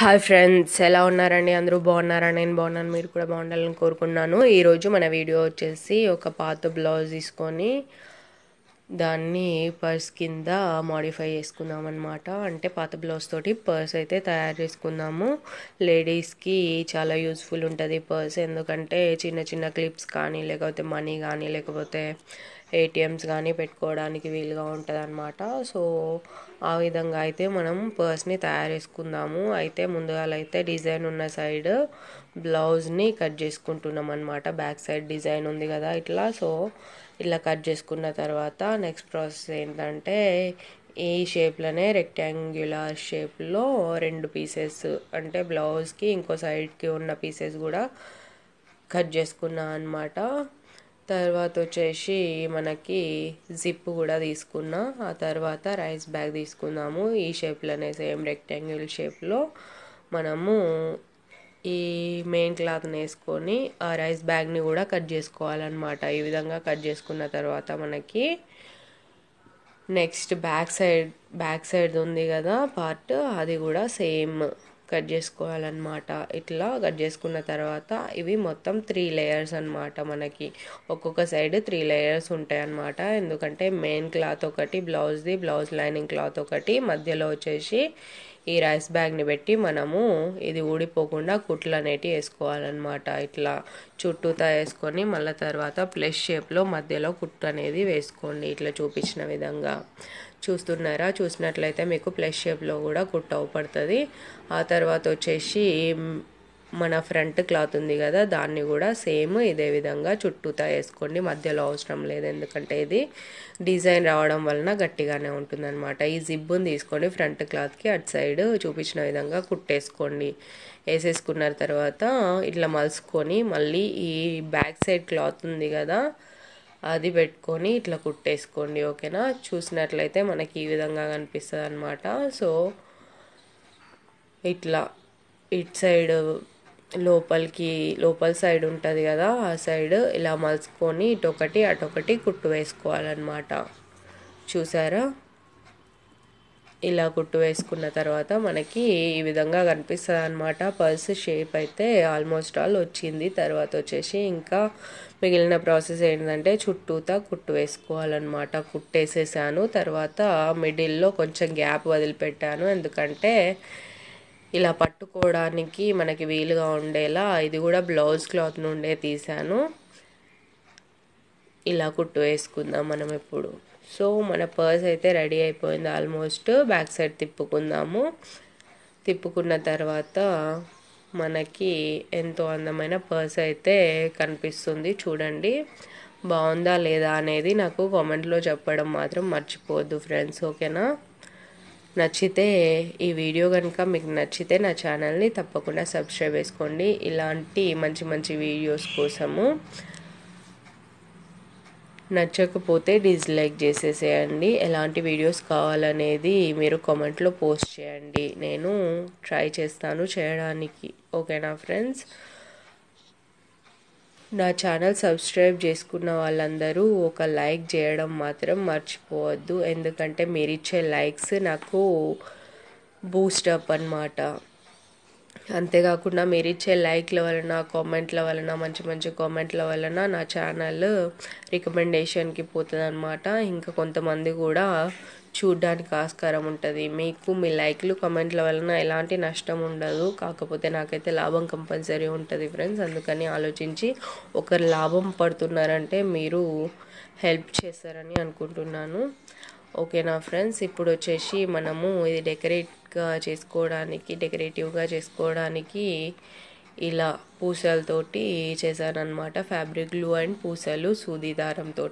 hi friends ఎలా ఉన్నారండి అందరూ బాగున్నారా నేను బాగున్నాను మీరు కూడా బాగుండాలని కోరుకున్నాను ఈరోజు మన వీడియో వచ్చేసి ఒక పాత బ్లౌజ్ తీసుకొని దాన్ని పర్స్ కింద మాడిఫై చేసుకుందాం అనమాట అంటే పాత బ్లౌజ్ తోటి పర్స్ అయితే తయారు చేసుకుందాము లేడీస్కి చాలా యూస్ఫుల్ ఉంటుంది పర్స్ ఎందుకంటే చిన్న చిన్న క్లిప్స్ కానీ లేకపోతే మనీ కానీ లేకపోతే ఏటీఎమ్స్ కానీ పెట్టుకోవడానికి వీలుగా ఉంటుంది అనమాట సో ఆ విధంగా అయితే మనం పర్స్ని తయారు చేసుకుందాము అయితే ముందుగా అయితే డిజైన్ ఉన్న సైడ్ బ్లౌజ్ని కట్ చేసుకుంటున్నాం అనమాట బ్యాక్ సైడ్ డిజైన్ ఉంది కదా ఇట్లా సో ఇలా కట్ చేసుకున్న తర్వాత నెక్స్ట్ ప్రాసెస్ ఏంటంటే ఈ షేప్లోనే రెక్టాంగ్యులర్ షేప్లో రెండు పీసెస్ అంటే బ్లౌజ్కి ఇంకో సైడ్కి ఉన్న పీసెస్ కూడా కట్ చేసుకున్నా అనమాట తర్వాత వచ్చేసి మనకి జిప్ కూడా తీసుకున్నా ఆ తర్వాత రైస్ బ్యాగ్ తీసుకున్నాము ఈ షేప్లోనే సేమ్ రెక్టాంగిల్ షేప్లో మనము ఈ మెయిన్ క్లాత్ని వేసుకొని ఆ రైస్ బ్యాగ్ని కూడా కట్ చేసుకోవాలన్నమాట ఈ విధంగా కట్ చేసుకున్న తర్వాత మనకి next back side back side ఉంది కదా పార్ట్ అది కూడా సేమ్ కట్ చేసుకోవాలన్నమాట ఇట్లా కట్ చేసుకున్న తర్వాత ఇవి మొత్తం త్రీ లేయర్స్ అనమాట మనకి ఒక్కొక్క సైడ్ త్రీ లేయర్స్ ఉంటాయి అనమాట ఎందుకంటే మెయిన్ క్లాత్ ఒకటి బ్లౌజ్ది బ్లౌజ్ లైనింగ్ క్లాత్ ఒకటి మధ్యలో వచ్చేసి ఈ రైస్ బ్యాగ్ని పెట్టి మనము ఇది ఊడిపోకుండా కుట్లు అనేటివి వేసుకోవాలన్నమాట ఇట్లా చుట్టూతా వేసుకొని మళ్ళీ తర్వాత ప్లస్ షేప్లో మధ్యలో కుట్టు అనేది వేసుకోండి ఇట్లా చూపించిన విధంగా చూస్తున్నారా చూసినట్లయితే మీకు ప్లస్ షేప్లో కూడా కుట్టు అవపడుతుంది ఆ తర్వాత వచ్చేసి మన ఫ్రంట్ క్లాత్ ఉంది కదా దాన్ని కూడా సేమ్ ఇదే విధంగా చుట్టూతా వేసుకోండి మధ్యలో అవసరం లేదు ఎందుకంటే ఇది డిజైన్ రావడం వలన గట్టిగానే ఉంటుందన్నమాట ఈ జిబ్బుని తీసుకొని ఫ్రంట్ క్లాత్కి అటు సైడ్ చూపించిన విధంగా కుట్టేసుకోండి వేసేసుకున్న తర్వాత ఇట్లా మలుసుకొని మళ్ళీ ఈ బ్యాక్ సైడ్ క్లాత్ ఉంది కదా అది పెట్టుకొని ఇట్లా కుట్టేసుకోండి ఓకేనా చూసినట్లయితే మనకి ఈ విధంగా కనిపిస్తుంది అనమాట సో ఇట్లా ఇట్ సైడ్ లోపలికి లోపల సైడ్ ఉంటుంది కదా ఆ సైడ్ ఇలా మలుచుకొని ఇటొకటి అటొకటి కుట్టు వేసుకోవాలన్నమాట చూసారా ఇలా కుట్టు వేసుకున్న తర్వాత మనకి ఈ విధంగా కనిపిస్తుంది అనమాట పర్స్ షేప్ అయితే ఆల్మోస్ట్ ఆల్ వచ్చింది తర్వాత వచ్చేసి ఇంకా మిగిలిన ప్రాసెస్ ఏంటంటే చుట్టూతా కుట్టు వేసుకోవాలన్నమాట కుట్టేసేసాను తర్వాత మిడిల్లో కొంచెం గ్యాప్ వదిలిపెట్టాను ఎందుకంటే ఇలా పట్టుకోవడానికి మనకి వీలుగా ఉండేలా ఇది కూడా బ్లౌజ్ క్లాత్ నుండే తీసాను ఇలా కుట్టు వేసుకుందాం మనం ఎప్పుడు సో మన పర్స్ అయితే రెడీ అయిపోయింది ఆల్మోస్ట్ బ్యాక్ సైడ్ తిప్పుకుందాము తిప్పుకున్న తర్వాత మనకి ఎంతో అందమైన పర్స్ అయితే కనిపిస్తుంది చూడండి బాగుందా లేదా అనేది నాకు కామెంట్లో చెప్పడం మాత్రం మర్చిపోవద్దు ఫ్రెండ్స్ ఓకేనా నచ్చితే ఈ వీడియో కనుక మీకు నచ్చితే నా ఛానల్ని తప్పకుండా సబ్స్క్రైబ్ చేసుకోండి ఇలాంటి మంచి మంచి వీడియోస్ కోసము నచ్చకపోతే డిస్లైక్ చేసేసేయండి ఎలాంటి వీడియోస్ కావాలనేది మీరు కామెంట్లో పోస్ట్ చేయండి నేను ట్రై చేస్తాను చేయడానికి ఓకేనా ఫ్రెండ్స్ నా ఛానల్ సబ్స్క్రైబ్ చేసుకున్న వాళ్ళందరూ ఒక లైక్ చేయడం మాత్రం మర్చిపోవద్దు ఎందుకంటే మీరు ఇచ్చే లైక్స్ నాకు బూస్టప్ అనమాట అంతేకాకుండా మీరు ఇచ్చే లైక్ల వలన కామెంట్ల వలన మంచి మంచి కామెంట్ల వలన నా ఛానల్ రికమెండేషన్కి పోతుంది అనమాట ఇంకా కొంతమంది కూడా చూడ్డానికి ఆస్కారం ఉంటుంది మీకు మీ లైక్లు కమెంట్ల వలన ఎలాంటి నష్టం ఉండదు కాకపోతే నాకైతే లాభం కంపల్సరీ ఉంటుంది ఫ్రెండ్స్ అందుకని ఆలోచించి ఒకరు లాభం పడుతున్నారంటే మీరు హెల్ప్ చేస్తారని అనుకుంటున్నాను ఓకేనా ఫ్రెండ్స్ ఇప్పుడు వచ్చేసి మనము ఇది డెకరేట్గా చేసుకోవడానికి డెకరేటివ్గా చేసుకోవడానికి ఇలా పూసలతోటి చేశారనమాట ఫ్యాబ్రిక్ గ్లూ అండ్ పూసలు సూది దారంతో